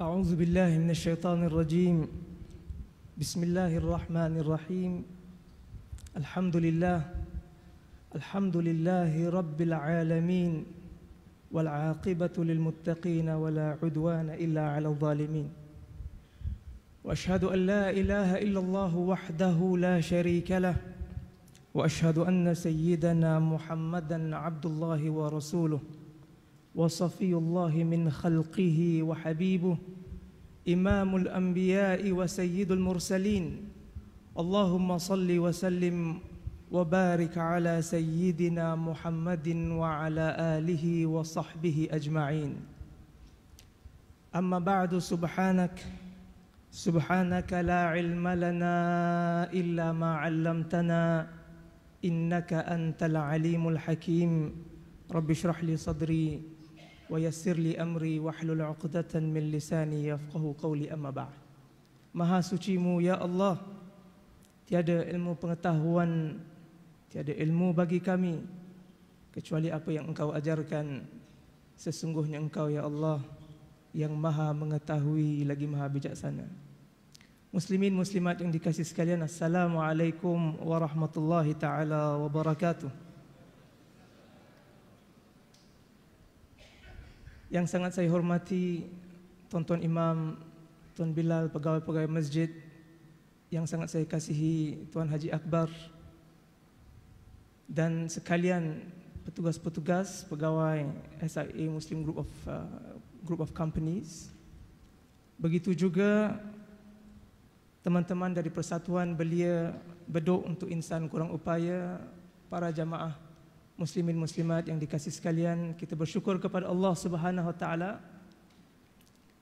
أعوذ بالله من الشيطان الرجيم بسم الله الرحمن الرحيم الحمد لله الحمد لله رب العالمين والعاقبة للمتقين ولا عدوان إلا على الظالمين وأشهد أن لا إله إلا الله وحده لا شريك له وأشهد أن سيدنا محمدًا عبد الله ورسوله وصفي الله من خلقه وحبيبه إمام الأنبياء وسيد المرسلين اللهم صل وسلم وبارك على سيدنا محمد وعلى آله وصحبه أجمعين أما بعد سبحانك سبحانك لا علم لنا إلا ما علمتنا إنك أنت العليم الحكيم رب اشرح لي صدري ويسر لي أمري واحلل عقدة من لساني يفقه قولي أما بعد Maha sucimu ya Allah Tiada ilmu pengetahuan Tiada ilmu bagi kami Kecuali apa yang engkau ajarkan Sesungguhnya engkau ya Allah Yang maha mengetahui lagi maha bijaksana Muslimin muslimat yang dikasihi sekalian Assalamualaikum warahmatullahi ta'ala wabarakatuh Yang sangat saya hormati Tuan-tuan Imam, Tuan Bilal, pegawai-pegawai masjid Yang sangat saya kasihi Tuan Haji Akbar Dan sekalian petugas-petugas pegawai SIA Muslim Group of uh, Group of Companies Begitu juga teman-teman dari Persatuan Belia Bedok untuk Insan Kurang Upaya Para jamaah muslimin muslimat yang dikasih sekalian kita bersyukur kepada Allah Subhanahu wa taala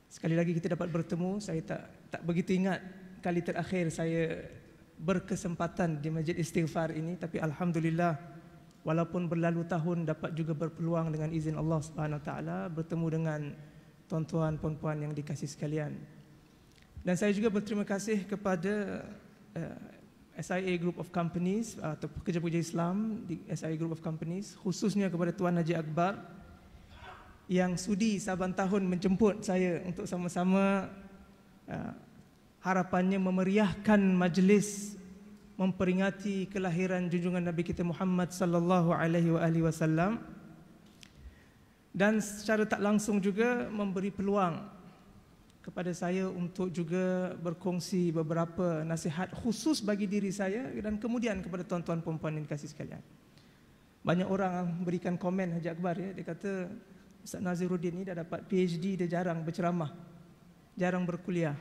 sekali lagi kita dapat bertemu saya tak tak begitu ingat kali terakhir saya berkesempatan di masjid istighfar ini tapi alhamdulillah walaupun berlalu tahun dapat juga berpeluang dengan izin Allah Subhanahu wa taala bertemu dengan tuan-tuan puan-puan yang dikasih sekalian dan saya juga berterima kasih kepada eh, SIA Group of Companies uh, atau pekerja puja Islam di SIA Group of Companies khususnya kepada Tuan Haji Akbar yang sudi saban tahun menjemput saya untuk sama-sama uh, harapannya memeriahkan majlis memperingati kelahiran junjungan Nabi kita Muhammad sallallahu alaihi wasallam dan secara tak langsung juga memberi peluang kepada saya untuk juga berkongsi beberapa nasihat khusus bagi diri saya dan kemudian kepada tuan-tuan perempuan yang dikasih sekalian. Banyak orang ah, berikan komen Haji Akbar ya, dia kata Ustaz Naziruddin ni dah dapat PhD dia jarang berceramah, jarang berkuliah.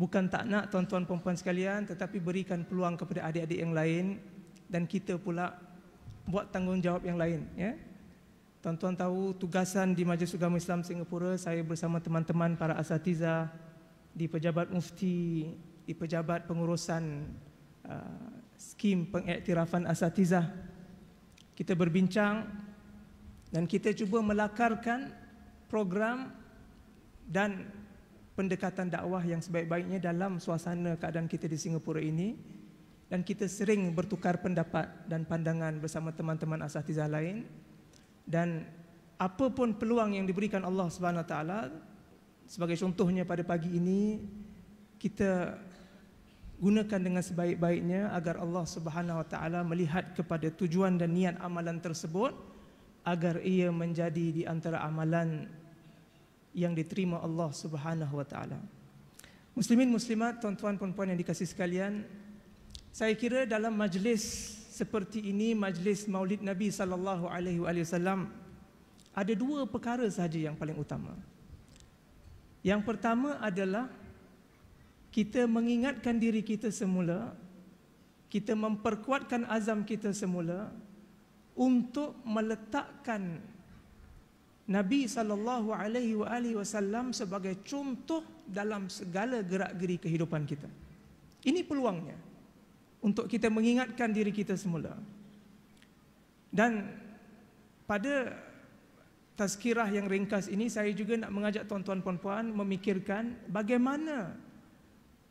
Bukan tak nak tuan-tuan perempuan sekalian tetapi berikan peluang kepada adik-adik yang lain dan kita pula buat tanggungjawab yang lain ya. Tuan-tuan tahu tugasan di Majlis Ugama Islam Singapura saya bersama teman-teman para asatiza di pejabat mufti, di pejabat pengurusan uh, skim pengiktirafan asatiza. Kita berbincang dan kita cuba melakarkan program dan pendekatan dakwah yang sebaik-baiknya dalam suasana keadaan kita di Singapura ini dan kita sering bertukar pendapat dan pandangan bersama teman-teman asatiza lain dan apapun peluang yang diberikan Allah Subhanahu taala sebagai contohnya pada pagi ini kita gunakan dengan sebaik-baiknya agar Allah Subhanahu wa taala melihat kepada tujuan dan niat amalan tersebut agar ia menjadi di antara amalan yang diterima Allah Subhanahu wa taala. Muslimin muslimat, tuan-tuan dan puan-puan yang dikasihi sekalian, saya kira dalam majlis seperti ini majlis Maulid Nabi sallallahu alaihi wasallam ada dua perkara sahaja yang paling utama. Yang pertama adalah kita mengingatkan diri kita semula, kita memperkuatkan azam kita semula untuk meletakkan Nabi sallallahu alaihi wasallam sebagai contoh dalam segala gerak-geri kehidupan kita. Ini peluangnya untuk kita mengingatkan diri kita semula. Dan pada tazkirah yang ringkas ini saya juga nak mengajak tuan-tuan puan-puan memikirkan bagaimana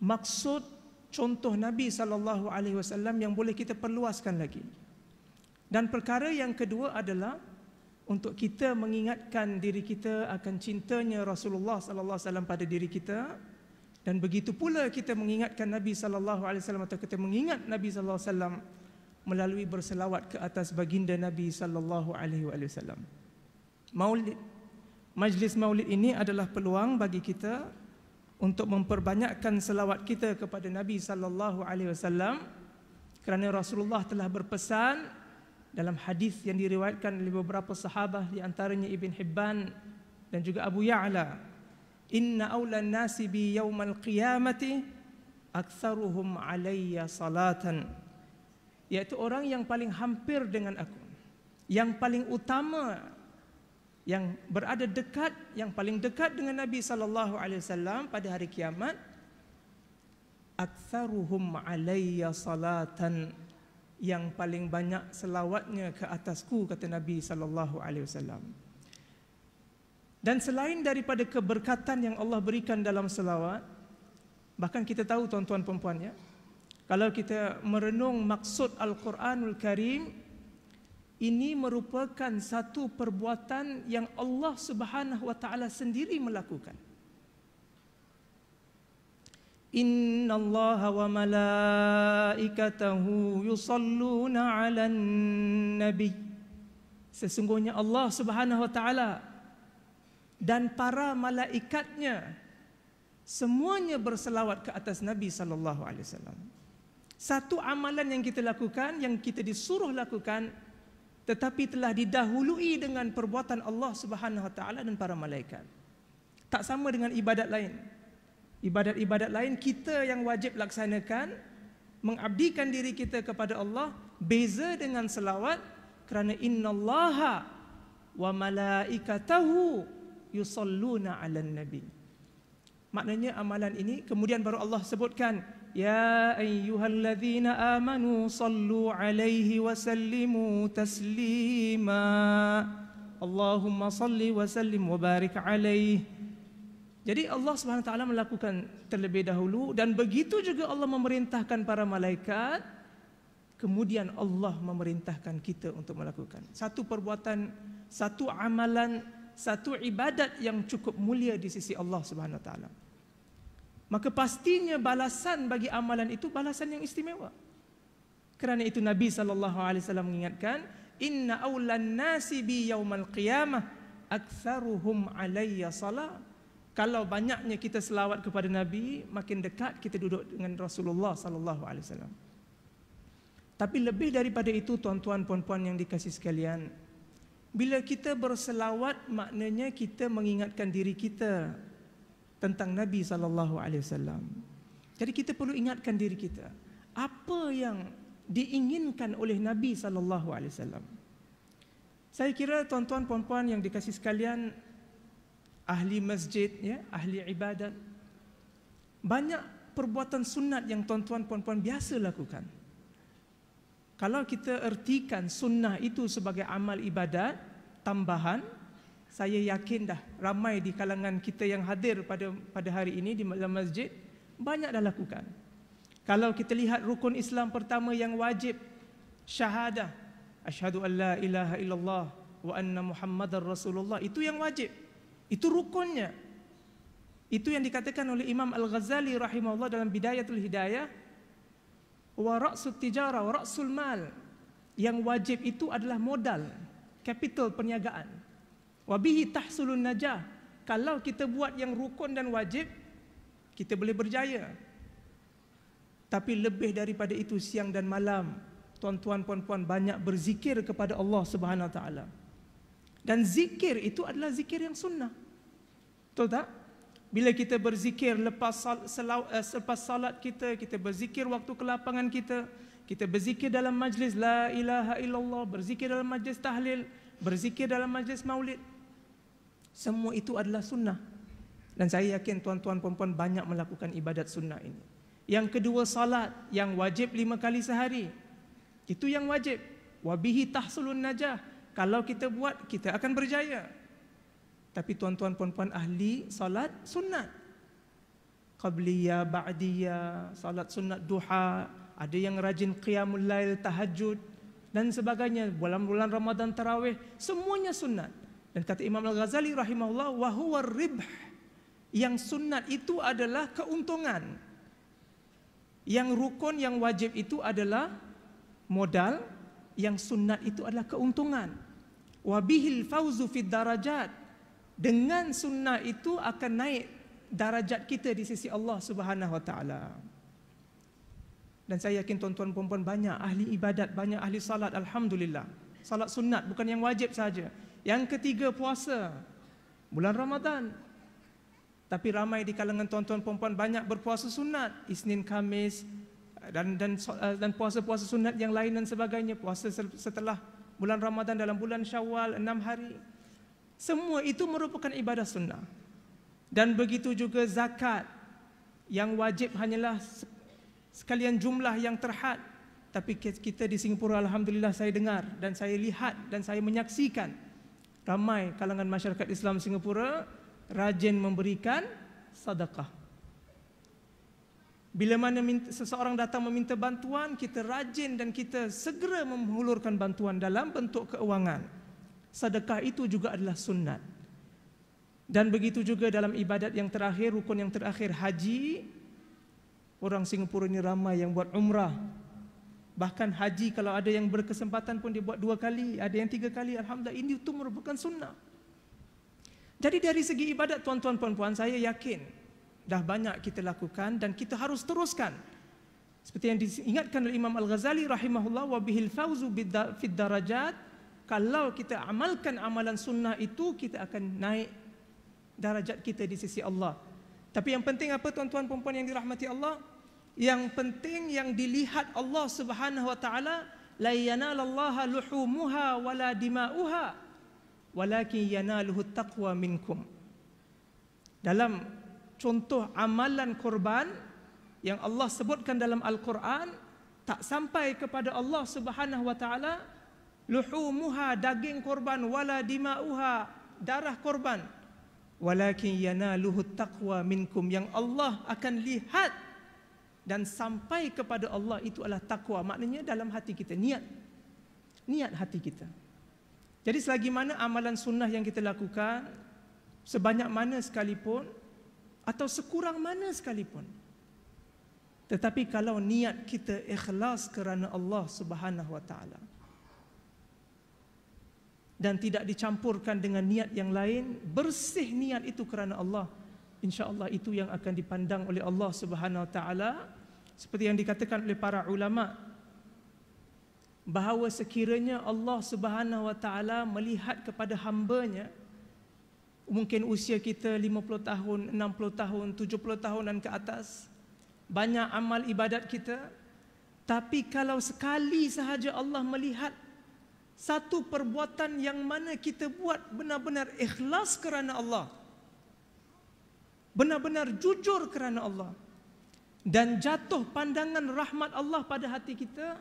maksud contoh Nabi sallallahu alaihi wasallam yang boleh kita perluaskan lagi. Dan perkara yang kedua adalah untuk kita mengingatkan diri kita akan cintanya Rasulullah sallallahu alaihi wasallam pada diri kita dan begitu pula kita mengingatkan Nabi sallallahu alaihi wasallam atau kita mengingat Nabi sallallahu alaihi wasallam melalui berselawat ke atas baginda Nabi sallallahu alaihi wasallam. Maulid majlis maulid ini adalah peluang bagi kita untuk memperbanyakkan selawat kita kepada Nabi sallallahu alaihi wasallam kerana Rasulullah telah berpesan dalam hadis yang diriwayatkan oleh beberapa sahabat di antaranya Ibn Hibban dan juga Abu Ya'la ya inna awla nasi bi yawmal qiyamati aktsaruhum alayya salatan yaitu orang yang paling hampir dengan aku yang paling utama yang berada dekat yang paling dekat dengan Nabi sallallahu alaihi wasallam pada hari kiamat aktsaruhum alayya salatan yang paling banyak selawatnya ke atasku kata Nabi sallallahu alaihi wasallam dan selain daripada keberkatan yang Allah berikan dalam selawat, bahkan kita tahu tuan-tuan puan ya, kalau kita merenung maksud Al-Quranul Karim, ini merupakan satu perbuatan yang Allah Subhanahu wa taala sendiri melakukan. Inna Allah wa malaikatahu yusalluna ala nabi. Sesungguhnya Allah Subhanahu wa taala dan para malaikatnya semuanya berselawat ke atas Nabi sallallahu alaihi wasallam. Satu amalan yang kita lakukan yang kita disuruh lakukan tetapi telah didahului dengan perbuatan Allah Subhanahu wa taala dan para malaikat. Tak sama dengan ibadat lain. Ibadat-ibadat lain kita yang wajib laksanakan mengabdikan diri kita kepada Allah beza dengan selawat kerana innallaha wa malaikatahu yusalluna 'alan nabi. Maknanya amalan ini kemudian baru Allah sebutkan ya ayyuhalladzina amanu sallu 'alaihi wa sallimu taslima. Allahumma salli wa sallim wa barik 'alaihi. Jadi Allah Subhanahu taala melakukan terlebih dahulu dan begitu juga Allah memerintahkan para malaikat kemudian Allah memerintahkan kita untuk melakukan. Satu perbuatan, satu amalan satu ibadat yang cukup mulia di sisi Allah Subhanahu Wataala. Maka pastinya balasan bagi amalan itu balasan yang istimewa. Kerana itu Nabi sallallahu alaihi wasallam mengingatkan, "Inna awlan nasi bi yaumal qiyamah aktharuhum alayya salat." Kalau banyaknya kita selawat kepada Nabi, makin dekat kita duduk dengan Rasulullah sallallahu alaihi wasallam. Tapi lebih daripada itu tuan-tuan puan-puan yang dikasih sekalian, bila kita berselawat maknanya kita mengingatkan diri kita tentang Nabi sallallahu alaihi wasallam. Jadi kita perlu ingatkan diri kita apa yang diinginkan oleh Nabi sallallahu alaihi wasallam. Saya kira tuan-tuan puan-puan yang dikasih sekalian ahli masjid ya, ahli ibadat banyak perbuatan sunat yang tuan-tuan puan-puan biasa lakukan. Kalau kita ertikan sunnah itu sebagai amal ibadat tambahan, saya yakin dah ramai di kalangan kita yang hadir pada pada hari ini di dalam masjid banyak dah lakukan. Kalau kita lihat rukun Islam pertama yang wajib syahadah, asyhadu alla ilaha illallah wa anna muhammadar rasulullah itu yang wajib. Itu rukunnya. Itu yang dikatakan oleh Imam Al-Ghazali rahimahullah dalam Bidayatul Hidayah wa ra'sul tijara wa ra'sul mal yang wajib itu adalah modal capital perniagaan wa bihi tahsulun najah kalau kita buat yang rukun dan wajib kita boleh berjaya tapi lebih daripada itu siang dan malam tuan-tuan puan-puan banyak berzikir kepada Allah Subhanahu taala dan zikir itu adalah zikir yang sunnah betul tak bila kita berzikir lepas eh, selepas salat kita, kita berzikir waktu kelapangan kita, kita berzikir dalam majlis la ilaha illallah, berzikir dalam majlis tahlil, berzikir dalam majlis maulid. Semua itu adalah sunnah. Dan saya yakin tuan-tuan puan-puan banyak melakukan ibadat sunnah ini. Yang kedua salat yang wajib lima kali sehari. Itu yang wajib. Wabihi tahsulun najah. Kalau kita buat, kita akan berjaya. Tapi tuan-tuan puan-puan ahli salat sunat. Qabliyah, ba'diyah, salat sunat duha, ada yang rajin qiyamul lail, tahajud dan sebagainya. Bulan bulan Ramadan tarawih, semuanya sunat. Dan kata Imam Al-Ghazali rahimahullah, wa huwa ribh. Yang sunat itu adalah keuntungan. Yang rukun yang wajib itu adalah modal, yang sunat itu adalah keuntungan. Wa bihil fawzu fid darajat dengan sunnah itu akan naik darajat kita di sisi Allah Subhanahu wa taala. Dan saya yakin tuan-tuan puan-puan banyak ahli ibadat, banyak ahli salat alhamdulillah. Salat sunat bukan yang wajib saja. Yang ketiga puasa bulan Ramadan. Tapi ramai di kalangan tuan-tuan puan-puan banyak berpuasa sunat Isnin Kamis dan dan uh, dan puasa-puasa sunat yang lain dan sebagainya, puasa setelah bulan Ramadan dalam bulan Syawal enam hari. Semua itu merupakan ibadah sunnah. Dan begitu juga zakat yang wajib hanyalah sekalian jumlah yang terhad. Tapi kita di Singapura Alhamdulillah saya dengar dan saya lihat dan saya menyaksikan ramai kalangan masyarakat Islam Singapura rajin memberikan sedekah. Bila mana minta, seseorang datang meminta bantuan, kita rajin dan kita segera menghulurkan bantuan dalam bentuk keuangan sedekah itu juga adalah sunnat Dan begitu juga dalam ibadat yang terakhir, rukun yang terakhir, haji. Orang Singapura ini ramai yang buat umrah. Bahkan haji kalau ada yang berkesempatan pun dia buat dua kali, ada yang tiga kali. Alhamdulillah ini itu merupakan sunnah. Jadi dari segi ibadat tuan-tuan puan-puan saya yakin dah banyak kita lakukan dan kita harus teruskan. Seperti yang diingatkan oleh Imam Al-Ghazali rahimahullah wabihil bihil fawzu bid darajat kalau kita amalkan amalan sunnah itu kita akan naik darajat kita di sisi Allah tapi yang penting apa tuan-tuan puan-puan yang dirahmati Allah yang penting yang dilihat Allah Subhanahu wa taala la yanalallaha luhumuha wala dima'uha walakin yanaluhu taqwa minkum dalam contoh amalan korban yang Allah sebutkan dalam Al-Quran tak sampai kepada Allah Subhanahu wa taala luhumuha daging korban wala dimauha darah korban walakin yanaluhu taqwa minkum yang Allah akan lihat dan sampai kepada Allah itu adalah takwa maknanya dalam hati kita niat niat hati kita jadi selagi mana amalan sunnah yang kita lakukan sebanyak mana sekalipun atau sekurang mana sekalipun tetapi kalau niat kita ikhlas kerana Allah Subhanahu wa taala dan tidak dicampurkan dengan niat yang lain bersih niat itu kerana Allah insyaallah itu yang akan dipandang oleh Allah Subhanahu wa taala seperti yang dikatakan oleh para ulama bahawa sekiranya Allah Subhanahu wa taala melihat kepada hamba-Nya mungkin usia kita 50 tahun, 60 tahun, 70 tahun dan ke atas banyak amal ibadat kita tapi kalau sekali sahaja Allah melihat satu perbuatan yang mana kita buat benar-benar ikhlas kerana Allah. Benar-benar jujur kerana Allah. Dan jatuh pandangan rahmat Allah pada hati kita.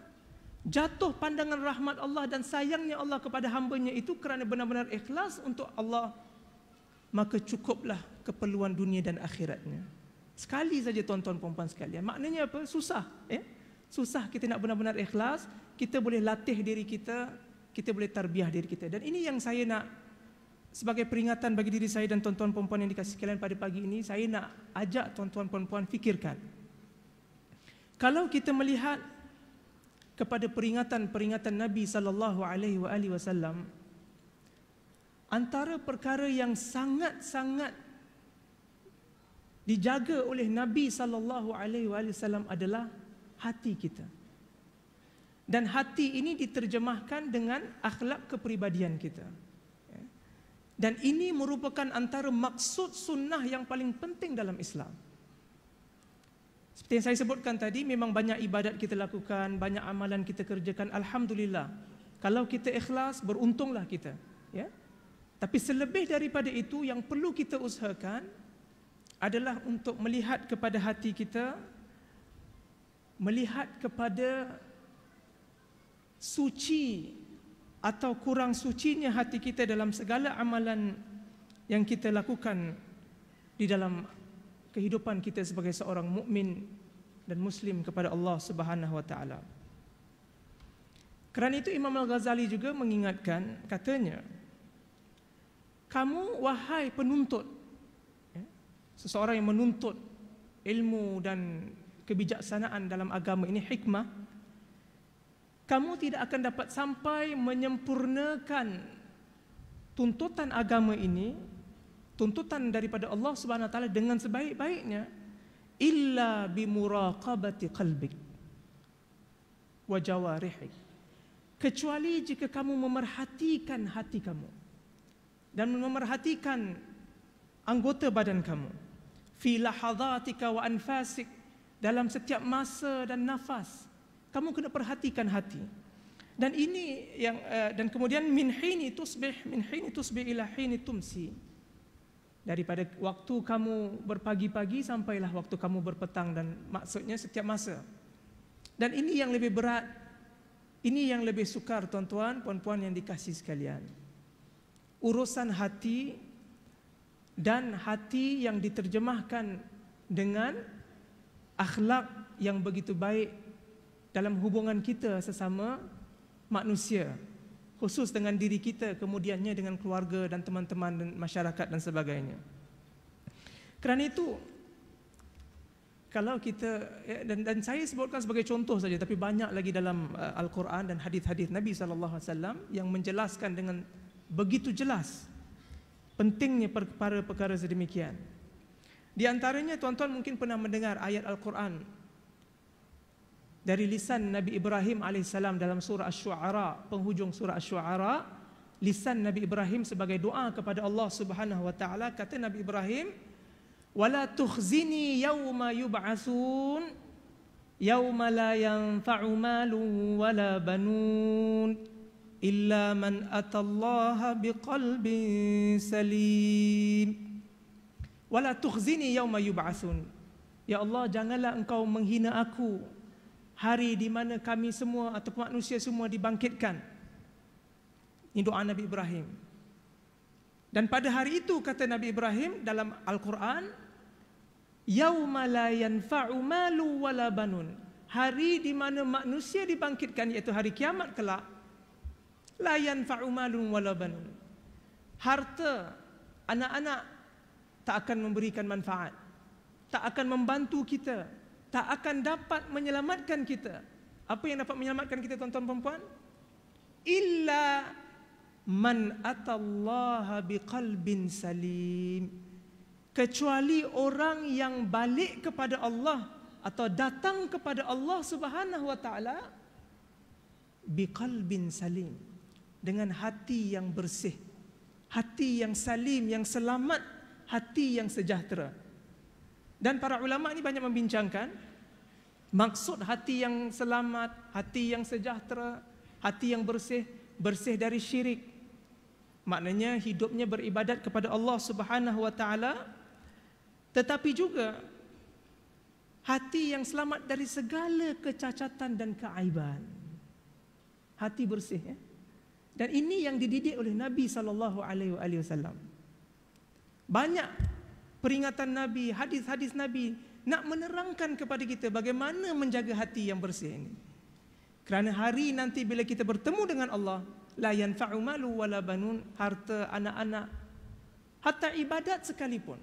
Jatuh pandangan rahmat Allah dan sayangnya Allah kepada hambanya itu kerana benar-benar ikhlas untuk Allah. Maka cukuplah keperluan dunia dan akhiratnya. Sekali saja tuan-tuan perempuan sekalian. Maknanya apa? Susah. Eh? Susah kita nak benar-benar ikhlas. Kita boleh latih diri kita kita boleh tarbiah diri kita. Dan ini yang saya nak sebagai peringatan bagi diri saya dan tuan-tuan perempuan yang dikasih sekalian pada pagi ini, saya nak ajak tuan-tuan perempuan fikirkan. Kalau kita melihat kepada peringatan-peringatan Nabi sallallahu alaihi wasallam antara perkara yang sangat-sangat dijaga oleh Nabi sallallahu alaihi wasallam adalah hati kita. Dan hati ini diterjemahkan dengan akhlak kepribadian kita. Ya. Dan ini merupakan antara maksud sunnah yang paling penting dalam Islam. Seperti yang saya sebutkan tadi, memang banyak ibadat kita lakukan, banyak amalan kita kerjakan. Alhamdulillah, kalau kita ikhlas, beruntunglah kita. Ya? Tapi selebih daripada itu, yang perlu kita usahakan adalah untuk melihat kepada hati kita, melihat kepada suci atau kurang sucinya hati kita dalam segala amalan yang kita lakukan di dalam kehidupan kita sebagai seorang mukmin dan muslim kepada Allah Subhanahu wa taala. Kerana itu Imam Al-Ghazali juga mengingatkan katanya kamu wahai penuntut ya, seseorang yang menuntut ilmu dan kebijaksanaan dalam agama ini hikmah kamu tidak akan dapat sampai menyempurnakan tuntutan agama ini tuntutan daripada Allah Subhanahu wa taala dengan sebaik-baiknya illa bi muraqabati qalbik wa jawarihik kecuali jika kamu memerhatikan hati kamu dan memerhatikan anggota badan kamu fi lahadhatika wa anfasik dalam setiap masa dan nafas kamu kena perhatikan hati dan ini yang uh, dan kemudian min itu tusbih min hini tusbih ila itu msi daripada waktu kamu berpagi-pagi sampailah waktu kamu berpetang dan maksudnya setiap masa dan ini yang lebih berat ini yang lebih sukar tuan-tuan puan-puan yang dikasih sekalian urusan hati dan hati yang diterjemahkan dengan akhlak yang begitu baik dalam hubungan kita sesama manusia khusus dengan diri kita kemudiannya dengan keluarga dan teman-teman dan masyarakat dan sebagainya kerana itu kalau kita ya, dan, dan saya sebutkan sebagai contoh saja tapi banyak lagi dalam uh, al-Quran dan hadis-hadis Nabi sallallahu alaihi wasallam yang menjelaskan dengan begitu jelas pentingnya perkara-perkara sedemikian di antaranya tuan-tuan mungkin pernah mendengar ayat al-Quran dari lisan Nabi Ibrahim AS dalam surah Ash-Shu'ara, penghujung surah Ash-Shu'ara, lisan Nabi Ibrahim sebagai doa kepada Allah Subhanahu wa taala kata Nabi Ibrahim wala tukhzini yawma yubasun, yawma la yanfa'u malun wala banun illa man atallaha biqalbin salim wala tukhzini yawma yubasun. ya Allah janganlah engkau menghina aku hari di mana kami semua atau manusia semua dibangkitkan. Ini doa Nabi Ibrahim. Dan pada hari itu kata Nabi Ibrahim dalam Al-Quran, Yauma la yanfa'u malu wala banun. Hari di mana manusia dibangkitkan iaitu hari kiamat kelak. La yanfa'u malu wala banun. Harta anak-anak tak akan memberikan manfaat. Tak akan membantu kita tak akan dapat menyelamatkan kita. Apa yang dapat menyelamatkan kita tuan-tuan perempuan? Illa man atallaha biqalbin salim. Kecuali orang yang balik kepada Allah atau datang kepada Allah Subhanahu wa taala biqalbin salim dengan hati yang bersih, hati yang salim, yang selamat, hati yang sejahtera. Dan para ulama ini banyak membincangkan maksud hati yang selamat, hati yang sejahtera, hati yang bersih, bersih dari syirik. Maknanya hidupnya beribadat kepada Allah Subhanahu wa taala tetapi juga hati yang selamat dari segala kecacatan dan keaiban. Hati bersih ya. Dan ini yang dididik oleh Nabi sallallahu alaihi wasallam. Banyak peringatan Nabi, hadis-hadis Nabi nak menerangkan kepada kita bagaimana menjaga hati yang bersih ini. Kerana hari nanti bila kita bertemu dengan Allah, la yanfa'u malu wala banun harta anak-anak hatta ibadat sekalipun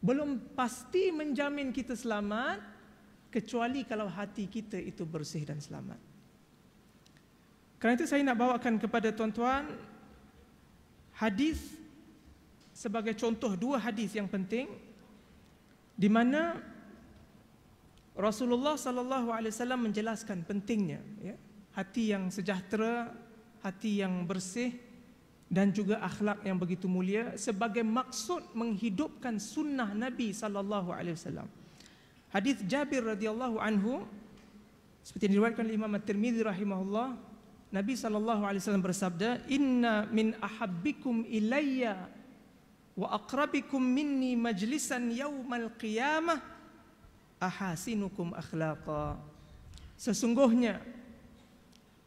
belum pasti menjamin kita selamat kecuali kalau hati kita itu bersih dan selamat. Kerana itu saya nak bawakan kepada tuan-tuan hadis sebagai contoh dua hadis yang penting di mana Rasulullah sallallahu alaihi wasallam menjelaskan pentingnya ya hati yang sejahtera, hati yang bersih dan juga akhlak yang begitu mulia sebagai maksud menghidupkan sunnah Nabi sallallahu alaihi wasallam. Hadis Jabir radhiyallahu anhu seperti yang diriwayatkan oleh Imam At-Tirmizi rahimahullah Nabi sallallahu alaihi wasallam bersabda, "Inna min ahabbikum ilayya wa aqrabikum minni majlisan yaumal qiyamah ahasinukum akhlaqa sesungguhnya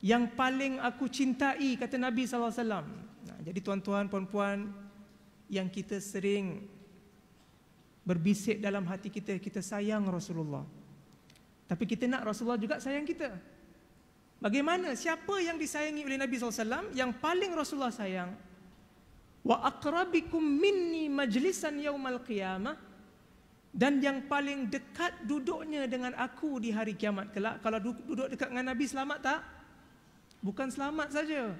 yang paling aku cintai kata Nabi Sallallahu SAW nah, jadi tuan-tuan, puan-puan yang kita sering berbisik dalam hati kita kita sayang Rasulullah tapi kita nak Rasulullah juga sayang kita Bagaimana siapa yang disayangi oleh Nabi SAW yang paling Rasulullah sayang wa aqrabikum minni majlisan yaumal qiyamah dan yang paling dekat duduknya dengan aku di hari kiamat kelak kalau duduk dekat dengan nabi selamat tak bukan selamat saja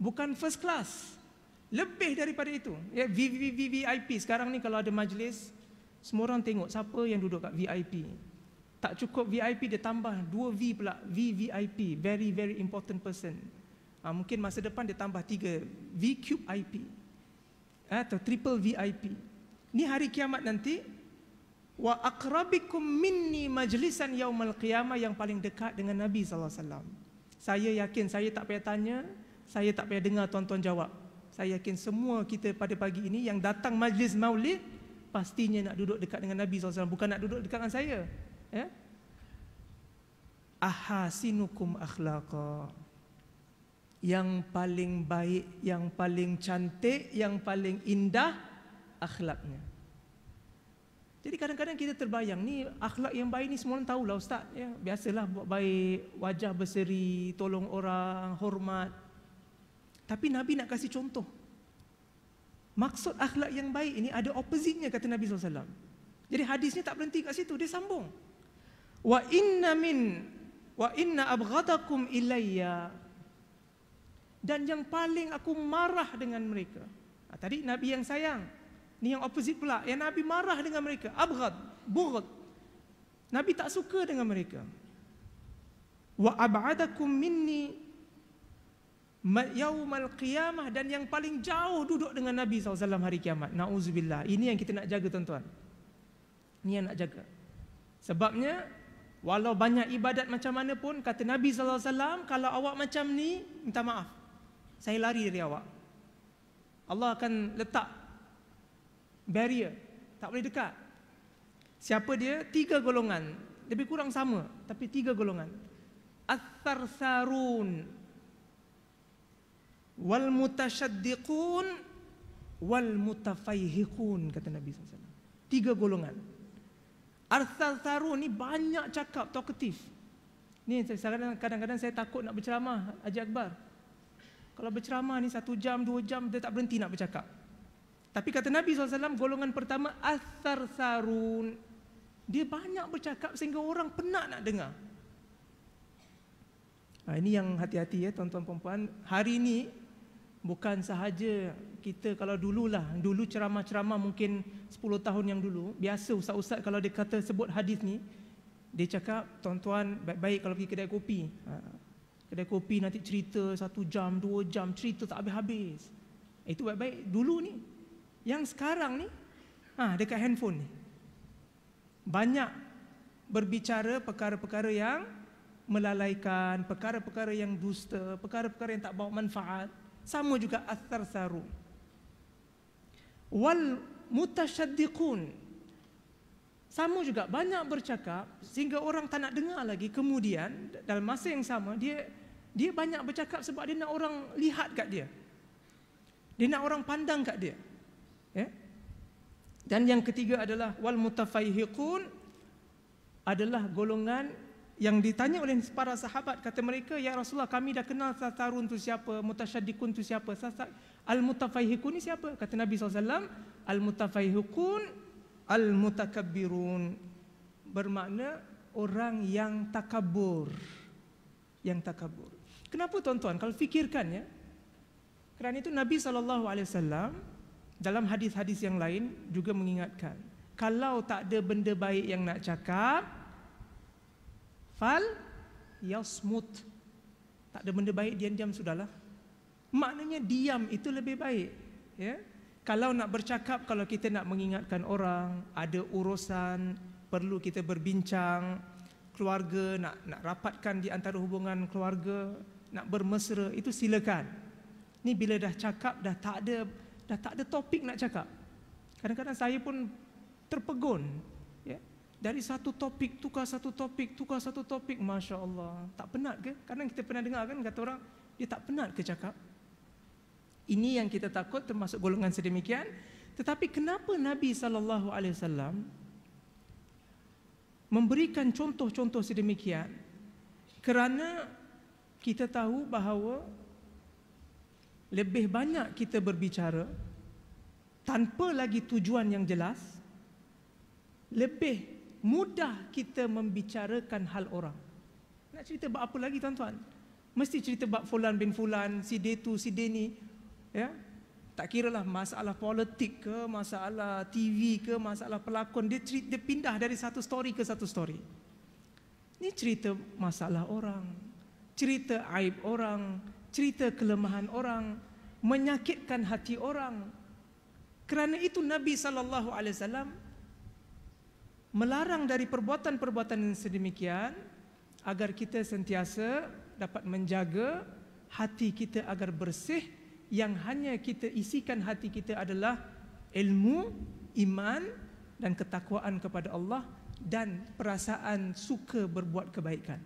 bukan first class lebih daripada itu ya V V V VIP sekarang ni kalau ada majlis semua orang tengok siapa yang duduk kat VIP tak cukup VIP dia tambah 2 V pula VVIP very very important person ha, mungkin masa depan dia tambah 3 V cube IP atau triple VIP. Ini hari kiamat nanti. Wa akrabikum minni majlisan yaumal qiyamah yang paling dekat dengan Nabi sallallahu alaihi wasallam. Saya yakin saya tak payah tanya, saya tak payah dengar tuan-tuan jawab. Saya yakin semua kita pada pagi ini yang datang majlis Maulid pastinya nak duduk dekat dengan Nabi sallallahu bukan nak duduk dekat dengan saya. Ya. Ahasinukum akhlaqa yang paling baik, yang paling cantik, yang paling indah akhlaknya. Jadi kadang-kadang kita terbayang ni akhlak yang baik ni semua orang tahulah ustaz ya. Biasalah buat baik, wajah berseri, tolong orang, hormat. Tapi Nabi nak kasih contoh. Maksud akhlak yang baik ini ada opposite-nya kata Nabi SAW. Jadi hadisnya tak berhenti kat situ, dia sambung. Wa inna min wa inna abghadakum ilayya dan yang paling aku marah dengan mereka. Nah, ha, tadi Nabi yang sayang. Ini yang opposite pula. Yang eh, Nabi marah dengan mereka. Abghad. Bughad. Nabi tak suka dengan mereka. Wa ab'adakum minni yaumal qiyamah. Dan yang paling jauh duduk dengan Nabi SAW hari kiamat. Na'uzubillah. Ini yang kita nak jaga tuan-tuan. Ini yang nak jaga. Sebabnya, walau banyak ibadat macam mana pun, kata Nabi SAW, kalau awak macam ni, minta maaf saya lari dari awak. Allah akan letak barrier, tak boleh dekat. Siapa dia? Tiga golongan, lebih kurang sama, tapi tiga golongan. Atharsarun wal mutashaddiqun wal mutafaihikun. kata Nabi SAW. Tiga golongan. Atharsarun ni banyak cakap, talkative. Ni kadang-kadang saya takut nak berceramah Haji Akbar. Kalau berceramah ni satu jam, dua jam, dia tak berhenti nak bercakap. Tapi kata Nabi SAW, golongan pertama, Asar Sarun. Dia banyak bercakap sehingga orang penat nak dengar. Ha, ini yang hati-hati ya tuan-tuan perempuan. Hari ini bukan sahaja kita kalau dululah, dulu ceramah-ceramah mungkin 10 tahun yang dulu, biasa ustaz-ustaz kalau dia kata sebut hadis ni, dia cakap tuan-tuan baik-baik kalau pergi kedai kopi. Ha, kedai kopi nanti cerita satu jam, dua jam, cerita tak habis-habis. Itu baik-baik dulu ni. Yang sekarang ni, ha, dekat handphone ni. Banyak berbicara perkara-perkara yang melalaikan, perkara-perkara yang dusta, perkara-perkara yang tak bawa manfaat. Sama juga asar saru. Wal mutasyaddiqun. Sama juga banyak bercakap sehingga orang tak nak dengar lagi. Kemudian dalam masa yang sama dia dia banyak bercakap sebab dia nak orang lihat kat dia. Dia nak orang pandang kat dia. Ya? Dan yang ketiga adalah wal mutafaihiqun adalah golongan yang ditanya oleh para sahabat kata mereka ya Rasulullah kami dah kenal tatarun tu siapa mutasyaddiqun tu siapa al mutafaihiqun ni siapa kata Nabi SAW al mutafaihiqun al-mutakabbirun bermakna orang yang takabur yang takabur kenapa tuan-tuan kalau fikirkan ya kerana itu Nabi saw dalam hadis-hadis yang lain juga mengingatkan kalau tak ada benda baik yang nak cakap fal yasmut tak ada benda baik diam-diam sudahlah maknanya diam itu lebih baik ya yeah? Kalau nak bercakap, kalau kita nak mengingatkan orang, ada urusan, perlu kita berbincang, keluarga nak nak rapatkan di antara hubungan keluarga, nak bermesra, itu silakan. Ni bila dah cakap, dah tak ada dah tak ada topik nak cakap. Kadang-kadang saya pun terpegun. Ya? Dari satu topik, tukar satu topik, tukar satu topik, Masya Allah. Tak penat ke? Kadang kita pernah dengar kan kata orang, dia tak penat ke cakap? Ini yang kita takut termasuk golongan sedemikian. Tetapi kenapa Nabi saw memberikan contoh-contoh sedemikian? Kerana kita tahu bahawa lebih banyak kita berbicara tanpa lagi tujuan yang jelas, lebih mudah kita membicarakan hal orang. Nak cerita bab apa lagi tuan-tuan? Mesti cerita bab fulan bin fulan, si dia tu, si dia ni. Ya? Tak kira lah masalah politik ke, masalah TV ke, masalah pelakon. Dia, cerita dia pindah dari satu story ke satu story. Ini cerita masalah orang. Cerita aib orang. Cerita kelemahan orang. Menyakitkan hati orang. Kerana itu Nabi SAW melarang dari perbuatan-perbuatan yang sedemikian agar kita sentiasa dapat menjaga hati kita agar bersih yang hanya kita isikan hati kita adalah ilmu, iman dan ketakwaan kepada Allah dan perasaan suka berbuat kebaikan.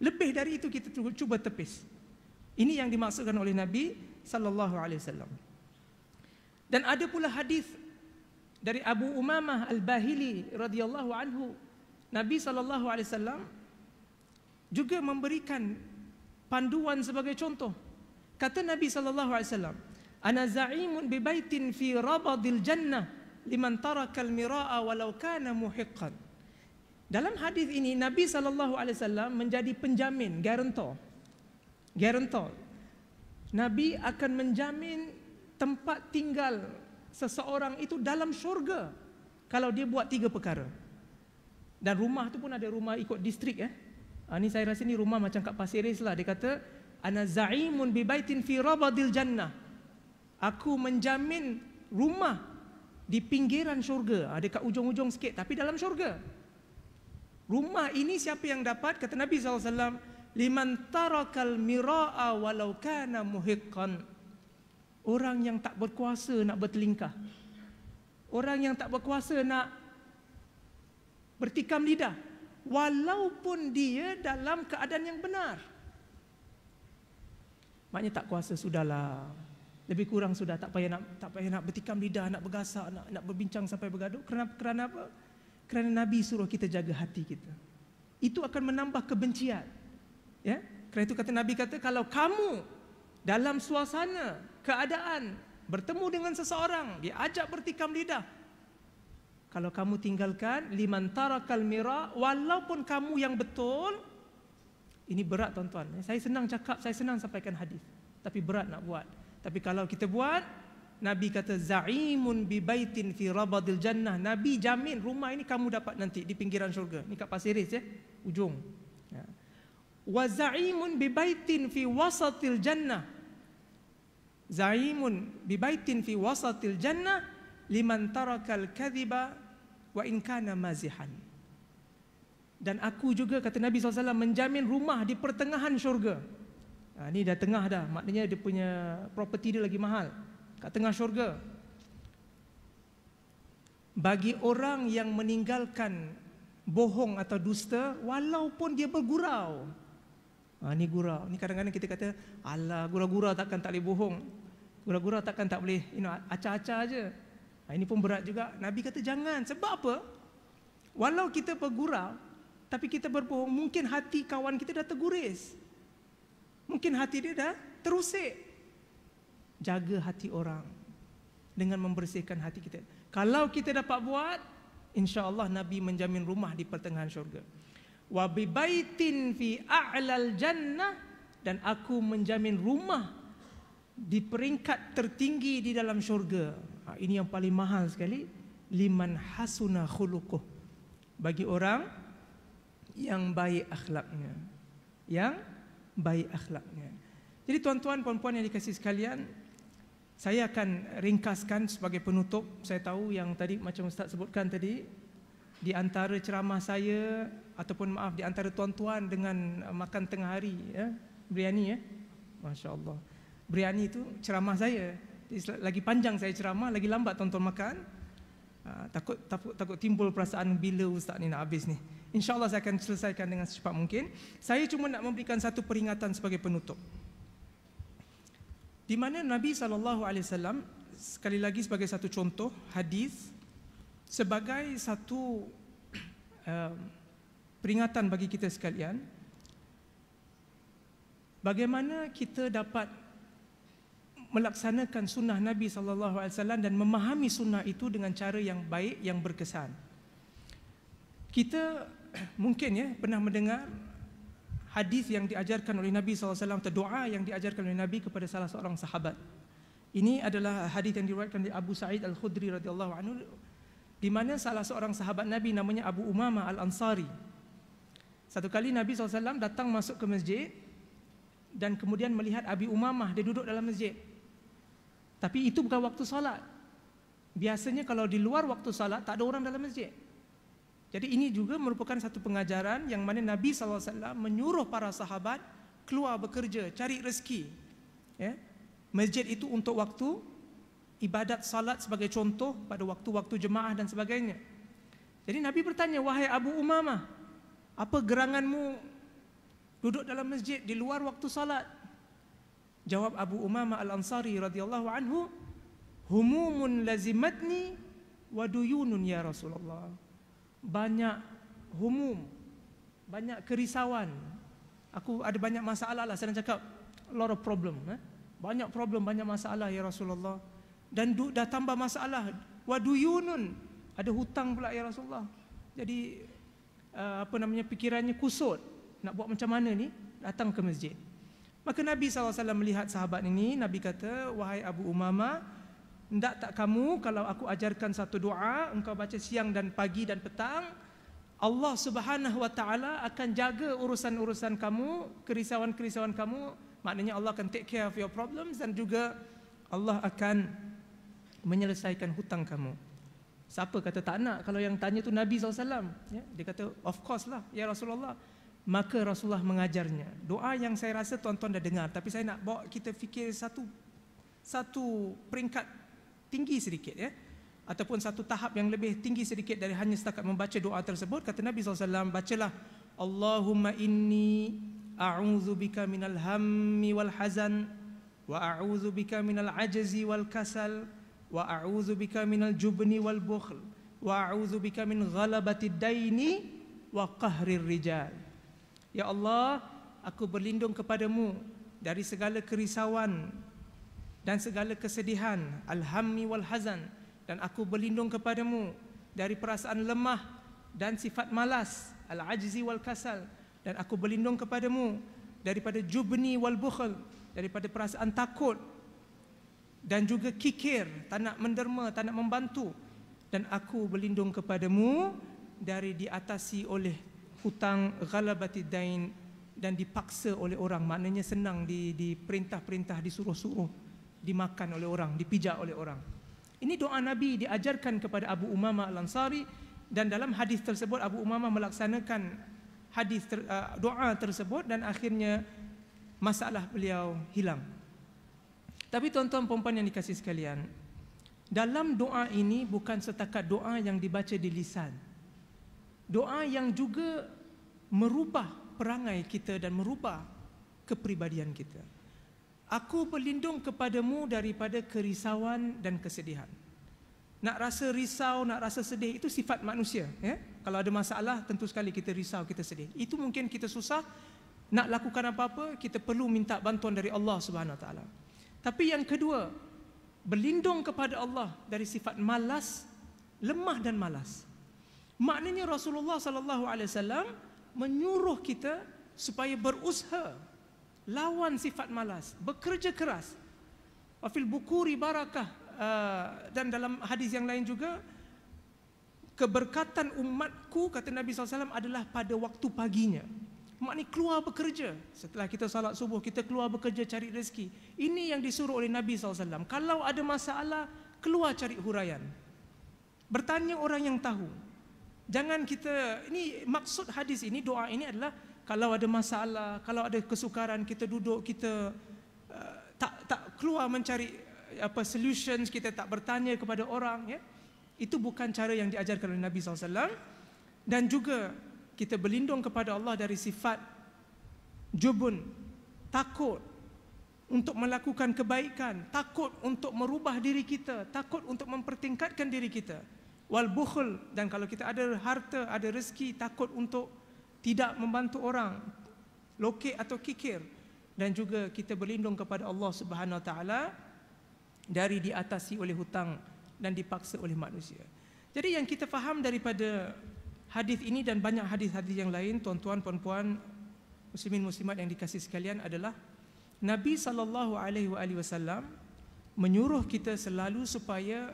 Lebih dari itu kita cuba tepis. Ini yang dimaksudkan oleh Nabi sallallahu alaihi wasallam. Dan ada pula hadis dari Abu Umamah Al-Bahili radhiyallahu anhu. Nabi sallallahu alaihi wasallam juga memberikan panduan sebagai contoh Kata Nabi sallallahu alaihi wasallam, "Ana za'imun bi baitin fi rabadil jannah liman taraka al-mira'a walau kana muhiqqan." Dalam hadis ini Nabi sallallahu alaihi wasallam menjadi penjamin, guarantor. Guarantor. Nabi akan menjamin tempat tinggal seseorang itu dalam syurga kalau dia buat tiga perkara. Dan rumah tu pun ada rumah ikut distrik eh. Ha, ni saya rasa ni rumah macam kat Pasiris lah. Dia kata ana zaimun bi baitin fi rabadil jannah aku menjamin rumah di pinggiran syurga ada ah, kat ujung-ujung sikit tapi dalam syurga rumah ini siapa yang dapat kata nabi sallallahu alaihi wasallam liman tarakal miraa walau kana muhiqqan orang yang tak berkuasa nak bertelingkah orang yang tak berkuasa nak bertikam lidah walaupun dia dalam keadaan yang benar Maknanya tak kuasa sudahlah. Lebih kurang sudah tak payah nak tak payah nak bertikam lidah, nak bergasak, nak nak berbincang sampai bergaduh. Kerana kerana apa? Kerana Nabi suruh kita jaga hati kita. Itu akan menambah kebencian. Ya? Kerana itu kata Nabi kata kalau kamu dalam suasana keadaan bertemu dengan seseorang dia ajak bertikam lidah kalau kamu tinggalkan liman tarakal mira walaupun kamu yang betul ini berat tuan-tuan. Saya senang cakap, saya senang sampaikan hadis. Tapi berat nak buat. Tapi kalau kita buat, Nabi kata za'imun bi baitin fi rabadil jannah. Nabi jamin rumah ini kamu dapat nanti di pinggiran syurga. Ni kat Pasir Ris ya, ujung. Ya. Wa za'imun bi baitin fi wasatil jannah. Za'imun bi baitin fi wasatil jannah liman tarakal kadhiba wa in kana mazihan. Dan aku juga kata Nabi SAW menjamin rumah di pertengahan syurga. Ha, ini dah tengah dah. Maknanya dia punya property dia lagi mahal. Kat tengah syurga. Bagi orang yang meninggalkan bohong atau dusta walaupun dia bergurau. Ha, ini gurau. Ini kadang-kadang kita kata, Allah gurau-gurau takkan tak boleh bohong. Gurau-gurau takkan tak boleh you know, acah acar aja. Ha, ini pun berat juga. Nabi kata jangan. Sebab apa? Walau kita bergurau, tapi kita berbohong, mungkin hati kawan kita dah terguris. Mungkin hati dia dah terusik. Jaga hati orang dengan membersihkan hati kita. Kalau kita dapat buat, insya-Allah Nabi menjamin rumah di pertengahan syurga. Wa bi baitin fi a'lal jannah dan aku menjamin rumah di peringkat tertinggi di dalam syurga. Ha, ini yang paling mahal sekali liman hasuna khuluquh bagi orang yang baik akhlaknya. Yang baik akhlaknya. Jadi tuan-tuan, puan-puan yang dikasih sekalian, saya akan ringkaskan sebagai penutup. Saya tahu yang tadi macam Ustaz sebutkan tadi, di antara ceramah saya, ataupun maaf, di antara tuan-tuan dengan uh, makan tengah hari, ya, biryani ya, Masya Allah. Biryani itu ceramah saya. Lagi panjang saya ceramah, lagi lambat tuan-tuan makan. Ah, takut, takut, takut timbul perasaan bila Ustaz ni nak habis ni. InsyaAllah saya akan selesaikan dengan secepat mungkin. Saya cuma nak memberikan satu peringatan sebagai penutup. Di mana Nabi SAW, sekali lagi sebagai satu contoh, hadis sebagai satu uh, peringatan bagi kita sekalian, bagaimana kita dapat melaksanakan sunnah Nabi SAW dan memahami sunnah itu dengan cara yang baik, yang berkesan. Kita mungkin ya pernah mendengar hadis yang diajarkan oleh Nabi SAW atau doa yang diajarkan oleh Nabi kepada salah seorang sahabat. Ini adalah hadis yang diriwayatkan oleh Abu Sa'id Al Khudri radhiyallahu anhu di mana salah seorang sahabat Nabi namanya Abu Umama Al Ansari. Satu kali Nabi SAW datang masuk ke masjid dan kemudian melihat Abu Umama dia duduk dalam masjid. Tapi itu bukan waktu salat. Biasanya kalau di luar waktu salat tak ada orang dalam masjid. Jadi ini juga merupakan satu pengajaran yang mana Nabi SAW menyuruh para sahabat keluar bekerja, cari rezeki. Ya? Masjid itu untuk waktu ibadat salat sebagai contoh pada waktu-waktu jemaah dan sebagainya. Jadi Nabi bertanya, wahai Abu Umamah, apa geranganmu duduk dalam masjid di luar waktu salat? Jawab Abu Umamah Al-Ansari radhiyallahu anhu, humumun lazimatni wa duyunun ya Rasulullah banyak humum, banyak kerisauan. Aku ada banyak masalah lah. Saya nak cakap, a lot of problem. Eh? Banyak problem, banyak masalah ya Rasulullah. Dan du, dah tambah masalah. Waduyunun. Ada hutang pula ya Rasulullah. Jadi, uh, apa namanya, pikirannya kusut. Nak buat macam mana ni? Datang ke masjid. Maka Nabi SAW melihat sahabat ini, Nabi kata, wahai Abu Umamah, tidak tak kamu kalau aku ajarkan satu doa Engkau baca siang dan pagi dan petang Allah subhanahu wa ta'ala akan jaga urusan-urusan kamu Kerisauan-kerisauan kamu Maknanya Allah akan take care of your problems Dan juga Allah akan menyelesaikan hutang kamu Siapa kata tak nak kalau yang tanya tu Nabi SAW ya? Dia kata of course lah ya Rasulullah Maka Rasulullah mengajarnya Doa yang saya rasa tuan-tuan dah dengar Tapi saya nak bawa kita fikir satu satu peringkat tinggi sedikit ya ataupun satu tahap yang lebih tinggi sedikit dari hanya setakat membaca doa tersebut kata Nabi SAW bacalah Allahumma inni a'udzu bika minal hammi wal hazan wa a'udzu bika minal ajzi wal kasal wa a'udzu bika minal jubni wal bukhl wa a'udzu bika min ghalabati daini wa qahrir rijal ya Allah aku berlindung kepadamu dari segala kerisauan dan segala kesedihan alhammi wal hazan dan aku berlindung kepadamu dari perasaan lemah dan sifat malas al ajzi wal kasal dan aku berlindung kepadamu daripada jubni wal bukhl daripada perasaan takut dan juga kikir tak nak menderma tak nak membantu dan aku berlindung kepadamu dari diatasi oleh hutang ghalabati dain dan dipaksa oleh orang maknanya senang di perintah perintah disuruh-suruh dimakan oleh orang, dipijak oleh orang. Ini doa Nabi diajarkan kepada Abu Umama Al-Ansari dan dalam hadis tersebut Abu Umama melaksanakan hadis ter, uh, doa tersebut dan akhirnya masalah beliau hilang. Tapi tuan-tuan perempuan yang dikasih sekalian, dalam doa ini bukan setakat doa yang dibaca di lisan. Doa yang juga merubah perangai kita dan merubah kepribadian kita. Aku pelindung kepadamu daripada kerisauan dan kesedihan. Nak rasa risau, nak rasa sedih itu sifat manusia, ya. Kalau ada masalah tentu sekali kita risau, kita sedih. Itu mungkin kita susah nak lakukan apa-apa, kita perlu minta bantuan dari Allah Subhanahu Wa Taala. Tapi yang kedua, berlindung kepada Allah dari sifat malas, lemah dan malas. Maknanya Rasulullah sallallahu alaihi wasallam menyuruh kita supaya berusaha lawan sifat malas bekerja keras wafil bukuri barakah uh, dan dalam hadis yang lain juga keberkatan umatku kata Nabi SAW adalah pada waktu paginya Maknanya keluar bekerja Setelah kita salat subuh Kita keluar bekerja cari rezeki Ini yang disuruh oleh Nabi SAW Kalau ada masalah Keluar cari huraian Bertanya orang yang tahu Jangan kita Ini maksud hadis ini Doa ini adalah kalau ada masalah, kalau ada kesukaran kita duduk kita uh, tak tak keluar mencari uh, apa solutions, kita tak bertanya kepada orang ya. Itu bukan cara yang diajarkan oleh Nabi SAW dan juga kita berlindung kepada Allah dari sifat jubun, takut untuk melakukan kebaikan, takut untuk merubah diri kita, takut untuk mempertingkatkan diri kita. Wal bukhul dan kalau kita ada harta, ada rezeki, takut untuk tidak membantu orang lokek atau kikir dan juga kita berlindung kepada Allah Subhanahu taala dari diatasi oleh hutang dan dipaksa oleh manusia. Jadi yang kita faham daripada hadis ini dan banyak hadis-hadis yang lain tuan-tuan puan-puan muslimin muslimat yang dikasihi sekalian adalah Nabi sallallahu alaihi wasallam menyuruh kita selalu supaya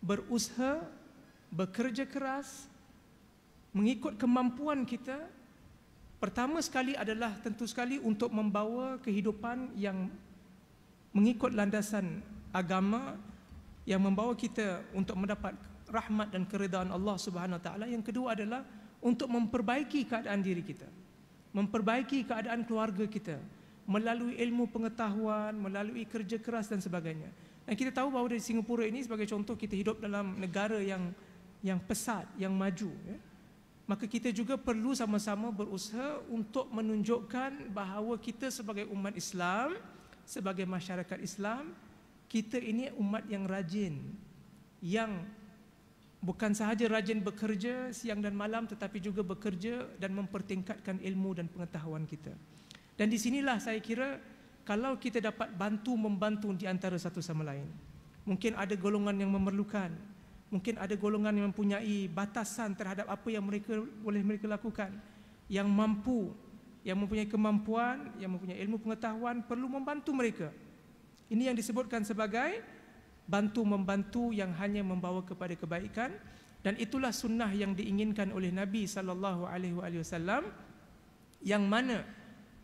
berusaha bekerja keras mengikut kemampuan kita pertama sekali adalah tentu sekali untuk membawa kehidupan yang mengikut landasan agama yang membawa kita untuk mendapat rahmat dan keredaan Allah Subhanahu Wa taala yang kedua adalah untuk memperbaiki keadaan diri kita memperbaiki keadaan keluarga kita melalui ilmu pengetahuan melalui kerja keras dan sebagainya dan kita tahu bahawa di Singapura ini sebagai contoh kita hidup dalam negara yang yang pesat yang maju ya maka kita juga perlu sama-sama berusaha untuk menunjukkan bahawa kita sebagai umat Islam, sebagai masyarakat Islam, kita ini umat yang rajin, yang bukan sahaja rajin bekerja siang dan malam tetapi juga bekerja dan mempertingkatkan ilmu dan pengetahuan kita. Dan di sinilah saya kira kalau kita dapat bantu membantu di antara satu sama lain. Mungkin ada golongan yang memerlukan, mungkin ada golongan yang mempunyai batasan terhadap apa yang mereka boleh mereka lakukan yang mampu yang mempunyai kemampuan yang mempunyai ilmu pengetahuan perlu membantu mereka ini yang disebutkan sebagai bantu membantu yang hanya membawa kepada kebaikan dan itulah sunnah yang diinginkan oleh Nabi sallallahu alaihi wasallam yang mana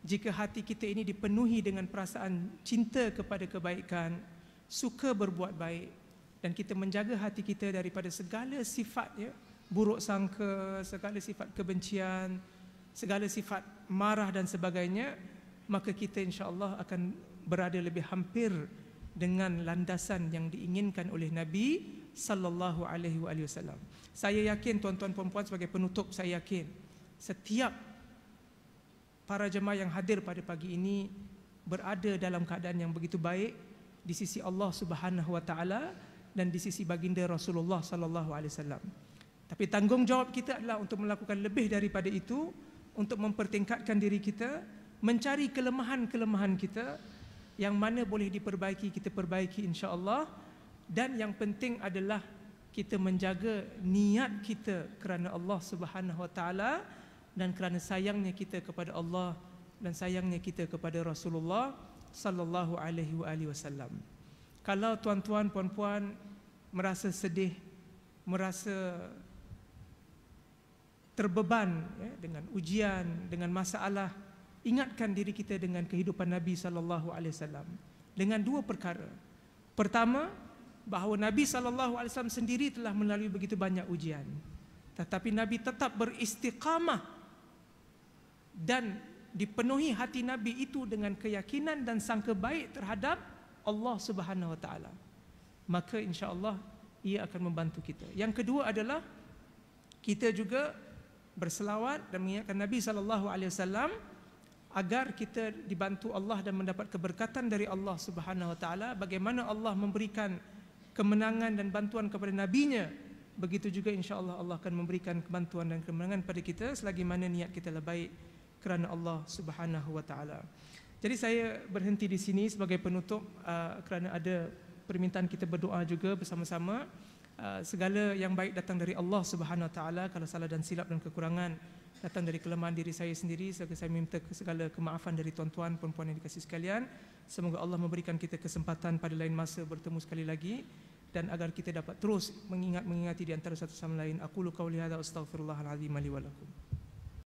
jika hati kita ini dipenuhi dengan perasaan cinta kepada kebaikan suka berbuat baik dan kita menjaga hati kita daripada segala sifat ya buruk sangka segala sifat kebencian segala sifat marah dan sebagainya maka kita insya Allah akan berada lebih hampir dengan landasan yang diinginkan oleh nabi sallallahu alaihi wasallam saya yakin tuan-tuan puan-puan sebagai penutup saya yakin setiap para jemaah yang hadir pada pagi ini berada dalam keadaan yang begitu baik di sisi Allah Subhanahu wa taala dan di sisi baginda Rasulullah sallallahu alaihi wasallam. Tapi tanggungjawab kita adalah untuk melakukan lebih daripada itu untuk mempertingkatkan diri kita, mencari kelemahan-kelemahan kita yang mana boleh diperbaiki kita perbaiki insya-Allah dan yang penting adalah kita menjaga niat kita kerana Allah Subhanahu wa taala dan kerana sayangnya kita kepada Allah dan sayangnya kita kepada Rasulullah sallallahu alaihi wasallam. Kalau tuan-tuan, puan-puan merasa sedih, merasa terbeban ya, dengan ujian, dengan masalah, ingatkan diri kita dengan kehidupan Nabi sallallahu alaihi wasallam dengan dua perkara. Pertama, bahawa Nabi sallallahu alaihi wasallam sendiri telah melalui begitu banyak ujian. Tetapi Nabi tetap beristiqamah dan dipenuhi hati Nabi itu dengan keyakinan dan sangka baik terhadap Allah Subhanahu Wa Taala. Maka insya Allah ia akan membantu kita. Yang kedua adalah kita juga berselawat dan mengingatkan Nabi Sallallahu Alaihi Wasallam agar kita dibantu Allah dan mendapat keberkatan dari Allah Subhanahu Wa Taala. Bagaimana Allah memberikan kemenangan dan bantuan kepada Nabi nya, begitu juga insyaallah Allah akan memberikan bantuan dan kemenangan pada kita selagi mana niat kita lebih baik kerana Allah Subhanahu wa taala jadi saya berhenti di sini sebagai penutup uh, kerana ada permintaan kita berdoa juga bersama-sama. Uh, segala yang baik datang dari Allah Subhanahu Wa Taala. Kalau salah dan silap dan kekurangan datang dari kelemahan diri saya sendiri. Sehingga saya minta segala kemaafan dari tuan-tuan, puan-puan yang dikasih sekalian. Semoga Allah memberikan kita kesempatan pada lain masa bertemu sekali lagi dan agar kita dapat terus mengingat-mengingati di antara satu sama lain. Aku lukau lihada astaghfirullahaladzim alihwalakum.